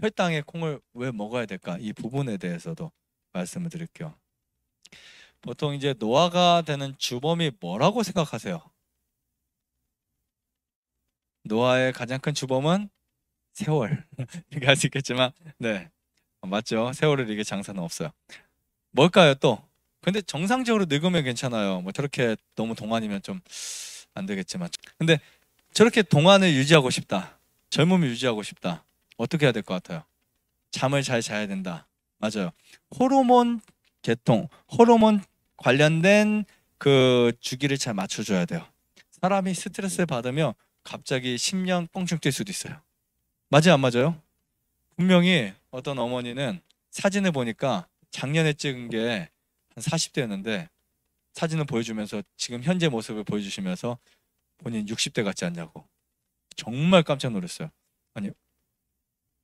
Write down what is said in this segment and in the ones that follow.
혈당의 콩을 왜 먹어야 될까 이 부분에 대해서도 말씀을 드릴게요. 보통 이제 노화가 되는 주범이 뭐라고 생각하세요? 노화의 가장 큰 주범은 세월 이렇게 할수 있겠지만 네 어, 맞죠 세월을 이게 장사는 없어요. 뭘까요 또? 근데 정상적으로 늙으면 괜찮아요. 뭐 저렇게 너무 동안이면 좀 안 되겠지만 근데 저렇게 동안을 유지하고 싶다. 젊음을 유지하고 싶다. 어떻게 해야 될 것 같아요? 잠을 잘 자야 된다. 맞아요. 호르몬 계통, 호르몬 관련된 그 주기를 잘 맞춰줘야 돼요. 사람이 스트레스를 받으면 갑자기 10년 뻥충 뛸 수도 있어요. 맞아요, 안 맞아요? 분명히 어떤 어머니는 사진을 보니까 작년에 찍은 게 한 40대였는데 사진을 보여주면서 지금 현재 모습을 보여주시면서 본인 60대 같지 않냐고 정말 깜짝 놀랐어요. 아니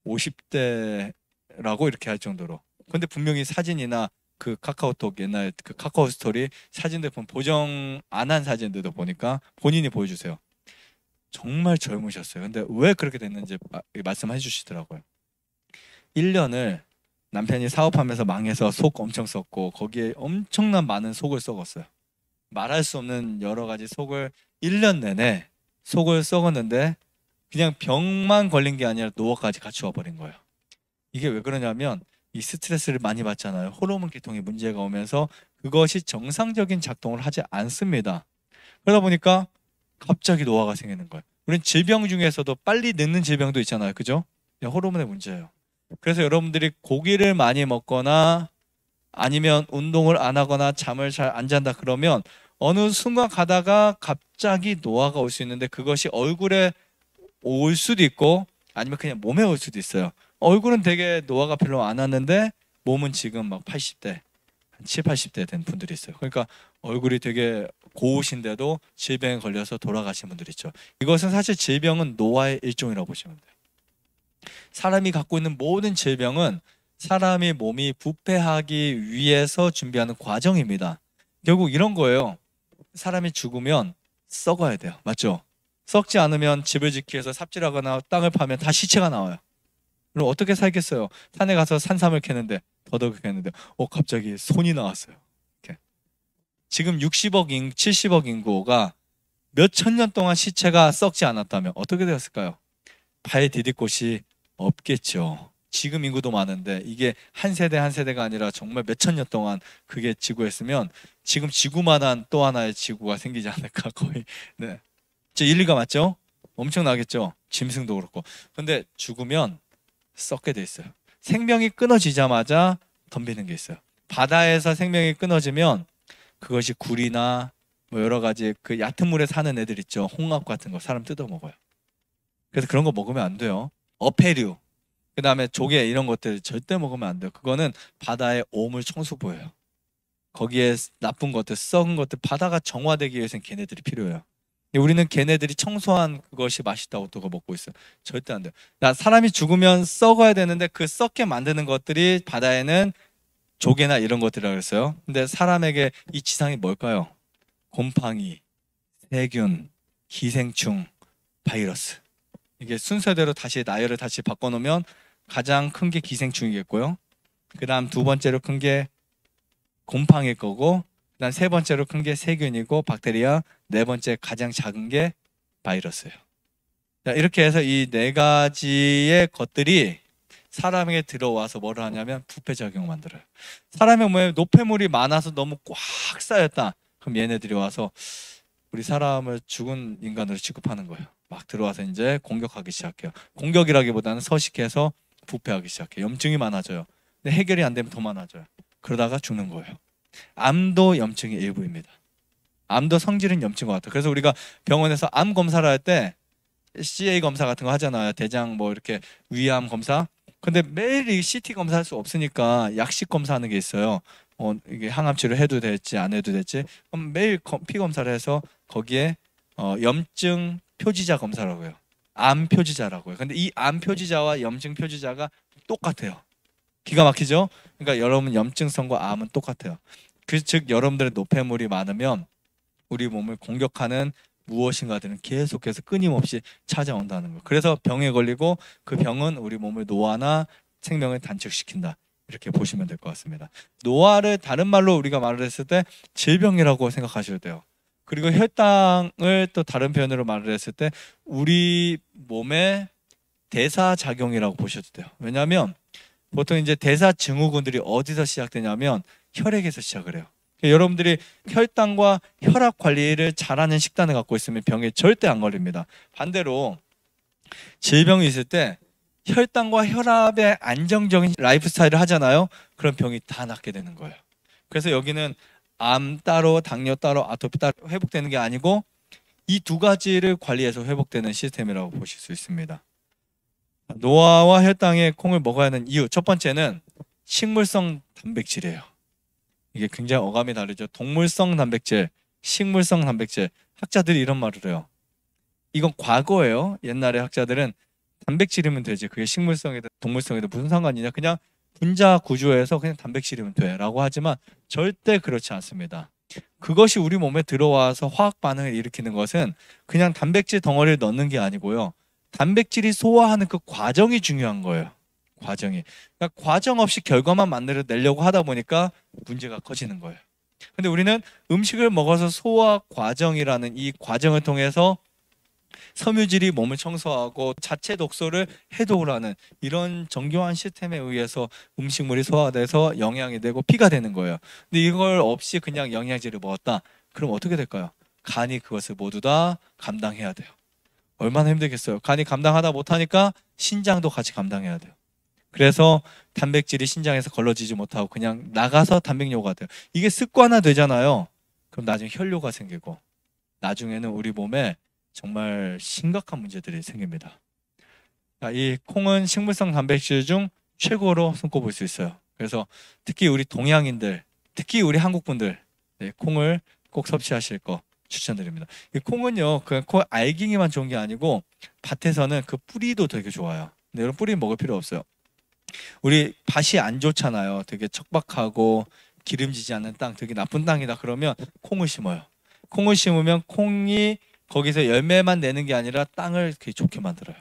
50대라고 이렇게 할 정도로. 근데 분명히 사진이나 그 카카오톡 옛날 그 카카오 스토리 사진들 보면 보정 안 한 사진들도 보니까 본인이 보여주세요. 정말 젊으셨어요. 근데 왜 그렇게 됐는지 마, 말씀해 주시더라고요. 1년을 남편이 사업하면서 망해서 속 엄청 썼고 거기에 엄청난 많은 속을 썩었어요. 말할 수 없는 여러 가지 속을 1년 내내 속을 썩었는데 그냥 병만 걸린 게 아니라 노화까지 같이 와버린 거예요. 이게 왜 그러냐면 이 스트레스를 많이 받잖아요. 호르몬 계통에 문제가 오면서 그것이 정상적인 작동을 하지 않습니다. 그러다 보니까 갑자기 노화가 생기는 거예요. 우리는 질병 중에서도 빨리 늦는 질병도 있잖아요. 그죠? 호르몬의 문제예요. 그래서 여러분들이 고기를 많이 먹거나 아니면 운동을 안 하거나 잠을 잘 안 잔다 그러면 어느 순간 가다가 갑자기 노화가 올 수 있는데 그것이 얼굴에 올 수도 있고 아니면 그냥 몸에 올 수도 있어요. 얼굴은 되게 노화가 별로 안 왔는데 몸은 지금 막 80대, 한 7, 80대 된 분들이 있어요. 그러니까 얼굴이 되게 고우신데도 질병에 걸려서 돌아가신 분들 있죠. 이것은 사실 질병은 노화의 일종이라고 보시면 돼요. 사람이 갖고 있는 모든 질병은 사람이 몸이 부패하기 위해서 준비하는 과정입니다. 결국 이런 거예요. 사람이 죽으면 썩어야 돼요. 맞죠? 썩지 않으면 집을 짓기 위해서 삽질하거나 땅을 파면 다 시체가 나와요. 그럼 어떻게 살겠어요? 산에 가서 산삼을 캐는데 더덕을 캐는데 어 갑자기 손이 나왔어요. 이렇게. 지금 60억 인 70억 인구가 몇 천 년 동안 시체가 썩지 않았다면 어떻게 되었을까요? 발 디딜 곳이 없겠죠. 지금 인구도 많은데 이게 한 세대 한 세대가 아니라 정말 몇 천 년 동안 그게 지구였으면 지금 지구만한 또 하나의 지구가 생기지 않을까 거의 네. 진짜 일리가 맞죠? 엄청나겠죠? 짐승도 그렇고. 근데 죽으면 썩게 돼 있어요. 생명이 끊어지자마자 덤비는 게 있어요. 바다에서 생명이 끊어지면 그것이 굴이나 뭐 여러 가지 그 얕은 물에 사는 애들 있죠. 홍합 같은 거 사람 뜯어 먹어요. 그래서 그런 거 먹으면 안 돼요. 어패류. 그다음에 조개 이런 것들 절대 먹으면 안 돼요. 그거는 바다의 오물 청소부예요. 거기에 나쁜 것들, 썩은 것들 바다가 정화되기 위해서는 걔네들이 필요해요. 예, 우리는 걔네들이 청소한 그것이 맛있다고 또 먹고 있어요. 절대 안 돼요. 나 사람이 죽으면 썩어야 되는데 그 썩게 만드는 것들이 바다에는 조개나 이런 것들이라고 했어요. 근데 사람에게 이 지상이 뭘까요? 곰팡이, 세균, 기생충, 바이러스. 이게 순서대로 다시 나열을 다시 바꿔놓으면 가장 큰 게 기생충이겠고요. 그 다음 두 번째로 큰 게 곰팡일 이 거고 그다세 번째로 큰 게 세균이고 박테리아, 네 번째 가장 작은 게 바이러스예요. 자, 이렇게 해서 이 네 가지의 것들이 사람에게 들어와서 뭐를 하냐면 부패 작용을 만들어요. 사람의 몸에 노폐물이 많아서 너무 꽉 쌓였다. 그럼 얘네들이 와서 우리 사람을 죽은 인간으로 취급하는 거예요. 막 들어와서 이제 공격하기 시작해요. 공격이라기보다는 서식해서 부패하기 시작해요. 염증이 많아져요. 근데 해결이 안 되면 더 많아져요. 그러다가 죽는 거예요. 암도 염증의 일부입니다. 암도 성질은 염증것 같아요. 그래서 우리가 병원에서 암 검사를 할 때 CA 검사 같은 거 하잖아요. 대장 뭐 이렇게 위암 검사. 근데 매일 이 CT 검사할 수 없으니까 약식 검사하는 게 있어요. 어, 이게 항암 치료 해도 될지 안 해도 될지 그럼 매일 피 검사를 해서 거기에 어, 염증 표지자 검사라고요. 암 표지자라고요. 근데 이 암 표지자와 염증 표지자가 똑같아요. 기가 막히죠? 그러니까 여러분 염증성과 암은 똑같아요. 그즉 여러분들의 노폐물이 많으면 우리 몸을 공격하는 무엇인가들은 계속해서 끊임없이 찾아온다는 거. 그래서 병에 걸리고 그 병은 우리 몸을 노화나 생명을 단축시킨다. 이렇게 보시면 될 것 같습니다. 노화를 다른 말로 우리가 말을 했을 때 질병이라고 생각하셔도 돼요. 그리고 혈당을 또 다른 표현으로 말을 했을 때 우리 몸의 대사 작용이라고 보셔도 돼요. 왜냐하면 보통 이제 대사 증후군들이 어디서 시작되냐면 혈액에서 시작을 해요. 그러니까 여러분들이 혈당과 혈압 관리를 잘하는 식단을 갖고 있으면 병에 절대 안 걸립니다. 반대로 질병이 있을 때 혈당과 혈압의 안정적인 라이프 스타일을 하잖아요. 그런 병이 다 낫게 되는 거예요. 그래서 여기는 암 따로, 당뇨 따로, 아토피 따로 회복되는 게 아니고 이 두 가지를 관리해서 회복되는 시스템이라고 보실 수 있습니다. 노아와 혈당의 콩을 먹어야 하는 이유 첫 번째는 식물성 단백질이에요. 이게 굉장히 어감이 다르죠. 동물성 단백질, 식물성 단백질. 학자들이 이런 말을 해요. 이건 과거예요. 옛날에 학자들은 단백질이면 되지. 그게 식물성이든 동물성이든 무슨 상관이냐. 그냥 분자 구조에서 그냥 단백질이면 돼라고 하지만 절대 그렇지 않습니다. 그것이 우리 몸에 들어와서 화학 반응을 일으키는 것은 그냥 단백질 덩어리를 넣는 게 아니고요. 단백질이 소화하는 그 과정이 중요한 거예요. 과정이. 그러니까 과정 없이 결과만 만들어내려고 하다 보니까 문제가 커지는 거예요. 근데 우리는 음식을 먹어서 소화 과정이라는 이 과정을 통해서 섬유질이 몸을 청소하고 자체 독소를 해독을 하는 이런 정교한 시스템에 의해서 음식물이 소화돼서 영양이 되고 피가 되는 거예요. 근데 이걸 없이 그냥 영양제를 먹었다. 그럼 어떻게 될까요? 간이 그것을 모두 다 감당해야 돼요. 얼마나 힘들겠어요. 간이 감당하다 못하니까 신장도 같이 감당해야 돼요. 그래서 단백질이 신장에서 걸러지지 못하고 그냥 나가서 단백뇨가 돼요. 이게 습관화 되잖아요. 그럼 나중에 혈뇨가 생기고 나중에는 우리 몸에 정말 심각한 문제들이 생깁니다. 이 콩은 식물성 단백질 중 최고로 손꼽을 수 있어요. 그래서 특히 우리 동양인들, 특히 우리 한국분들 네, 콩을 꼭 섭취하실 거 추천드립니다. 콩은요, 그냥 콩 알갱이만 좋은 게 아니고 밭에서는 그 뿌리도 되게 좋아요. 근데 여러분 뿌리 먹을 필요 없어요. 우리 밭이 안 좋잖아요. 되게 척박하고 기름지지 않는 땅, 되게 나쁜 땅이다 그러면 콩을 심어요. 콩을 심으면 콩이 거기서 열매만 내는 게 아니라 땅을 좋게 만들어요.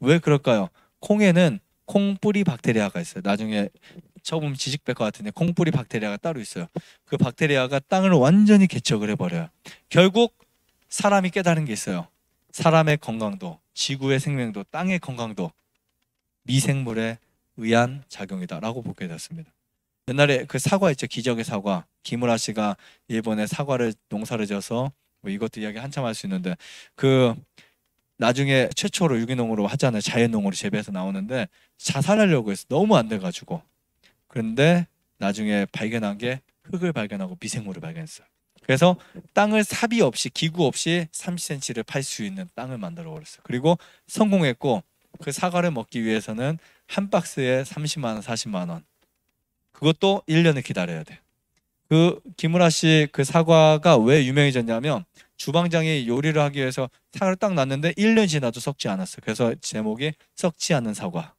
왜 그럴까요? 콩에는 콩 뿌리 박테리아가 있어요. 나중에 쳐보 지식백 과 같은데 콩뿌리 박테리아가 따로 있어요. 그 박테리아가 땅을 완전히 개척을 해버려요. 결국 사람이 깨달은 게 있어요. 사람의 건강도, 지구의 생명도, 땅의 건강도 미생물에 의한 작용이다라고 보게 됐습니다 옛날에 그 사과 있죠 기적의 사과 김우라 씨가 일본에 사과를 농사를 지어서 뭐 이것도 이야기 한참 할 수 있는데 그 나중에 최초로 유기농으로 하잖아요 자연농으로 재배해서 나오는데 자살하려고 해서 너무 안 돼가지고 그런데 나중에 발견한 게 흙을 발견하고 미생물을 발견했어요. 그래서 땅을 삽이 없이 기구 없이 30cm를 팔 수 있는 땅을 만들어 버렸어요. 그리고 성공했고 그 사과를 먹기 위해서는 한 박스에 30만 원, 40만 원. 그것도 1년을 기다려야 돼. 그 김우라 씨 그 사과가 왜 유명해졌냐면 주방장이 요리를 하기 위해서 사과를 딱 놨는데 1년 지나도 썩지 않았어요. 그래서 제목이 썩지 않는 사과.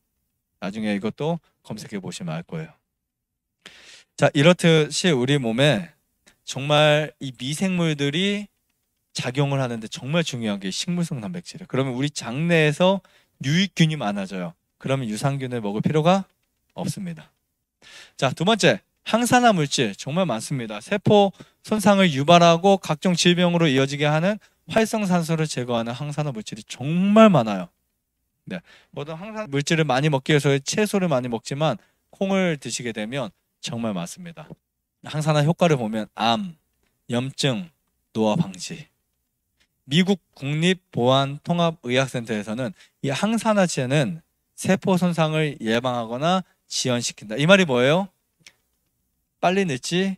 나중에 이것도 검색해 보시면 알 거예요. 자 이렇듯이 우리 몸에 정말 이 미생물들이 작용을 하는데 정말 중요한 게 식물성 단백질이에요. 그러면 우리 장내에서 유익균이 많아져요. 그러면 유산균을 먹을 필요가 없습니다. 자, 두 번째. 항산화 물질 정말 많습니다. 세포 손상을 유발하고 각종 질병으로 이어지게 하는 활성산소를 제거하는 항산화 물질이 정말 많아요. 네. 모든 항산화 물질을 많이 먹기 위해서 채소를 많이 먹지만 콩을 드시게 되면 정말 맞습니다 항산화 효과를 보면 암, 염증, 노화 방지. 미국 국립보안통합의학센터에서는 이 항산화제는 세포 손상을 예방하거나 지연시킨다. 이 말이 뭐예요? 빨리 늦지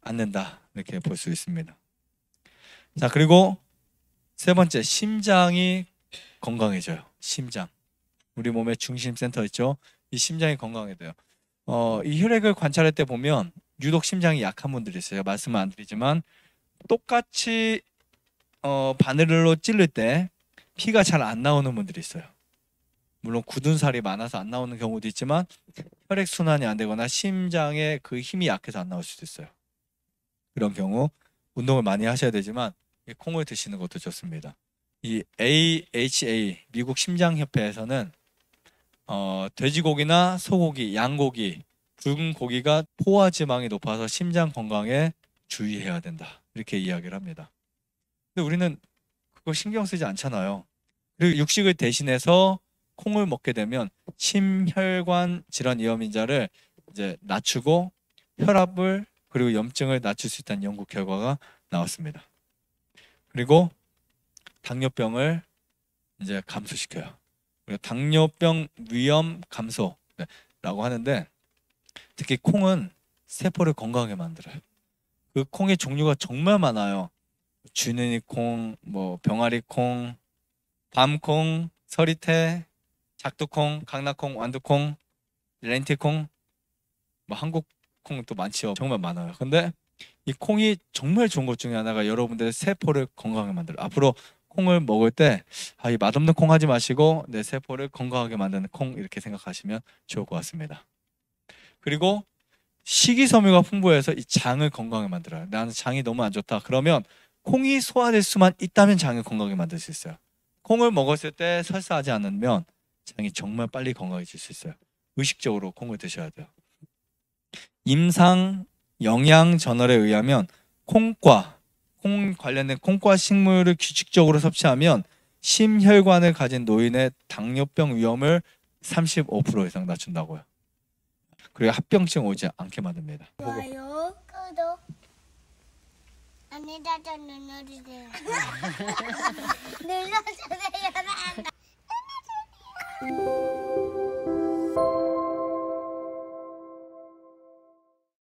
않는다. 이렇게 볼 수 있습니다. 자, 그리고 세 번째, 심장이 건강해져요. 심장. 우리 몸의 중심 센터 있죠? 이 심장이 건강해져요. 어, 이 혈액을 관찰할 때 보면 유독 심장이 약한 분들이 있어요. 말씀은 안 드리지만 똑같이 어, 바늘로 찌를 때 피가 잘 안 나오는 분들이 있어요. 물론 굳은 살이 많아서 안 나오는 경우도 있지만 혈액 순환이 안 되거나 심장에 그 힘이 약해서 안 나올 수도 있어요. 그런 경우 운동을 많이 하셔야 되지만 콩을 드시는 것도 좋습니다. 이 AHA 미국 심장협회에서는 어, 돼지고기나 소고기, 양고기, 붉은 고기가 포화 지방이 높아서 심장 건강에 주의해야 된다. 이렇게 이야기를 합니다. 근데 우리는 그거 신경 쓰지 않잖아요. 그리고 육식을 대신해서 콩을 먹게 되면 심혈관 질환 위험인자를 이제 낮추고 혈압을 그리고 염증을 낮출 수 있다는 연구 결과가 나왔습니다. 그리고 당뇨병을 이제 감소시켜요. 그러니까 당뇨병 위험 감소라고 네, 하는데 특히 콩은 세포를 건강하게 만들어요. 그 콩의 종류가 정말 많아요. 주느니 콩, 뭐 병아리 콩, 밤콩, 서리태, 작두콩, 강낙콩 완두콩, 렌티콩, 뭐 한국 콩도 많지요. 정말 많아요. 근데 이 콩이 정말 좋은 것 중에 하나가 여러분들의 세포를 건강하게 만들어. 앞으로 콩을 먹을 때 아, 이 맛없는 콩 하지 마시고 내 세포를 건강하게 만드는 콩 이렇게 생각하시면 좋을 것 같습니다. 그리고 식이섬유가 풍부해서 이 장을 건강하게 만들어요. 나는 장이 너무 안 좋다. 그러면 콩이 소화될 수만 있다면 장을 건강하게 만들 수 있어요. 콩을 먹었을 때 설사하지 않으면 장이 정말 빨리 건강해질 수 있어요. 의식적으로 콩을 드셔야 돼요. 임상 영양 저널에 의하면 콩과 콩 관련된 콩과 식물을 규칙적으로 섭취하면 심혈관을 가진 노인의 당뇨병 위험을 35% 이상 낮춘다고요. 그리고 합병증 오지 않게 만듭니다. 좋아요, 구독, 안내자자 눌러주세요. 눌러주세요.